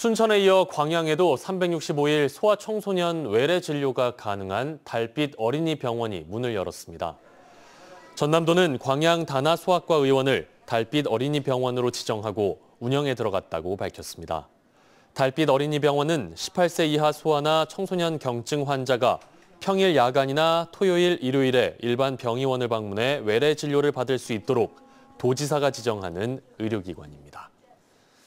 순천에 이어 광양에도 365일 소아청소년 외래 진료가 가능한 달빛 어린이 병원이 문을 열었습니다. 전남도는 광양 다나 소아과 의원을 달빛 어린이 병원으로 지정하고 운영에 들어갔다고 밝혔습니다. 달빛 어린이 병원은 18세 이하 소아나 청소년 경증 환자가 평일 야간이나 토요일, 일요일에 일반 병의원을 방문해 외래 진료를 받을 수 있도록 도지사가 지정하는 의료기관입니다.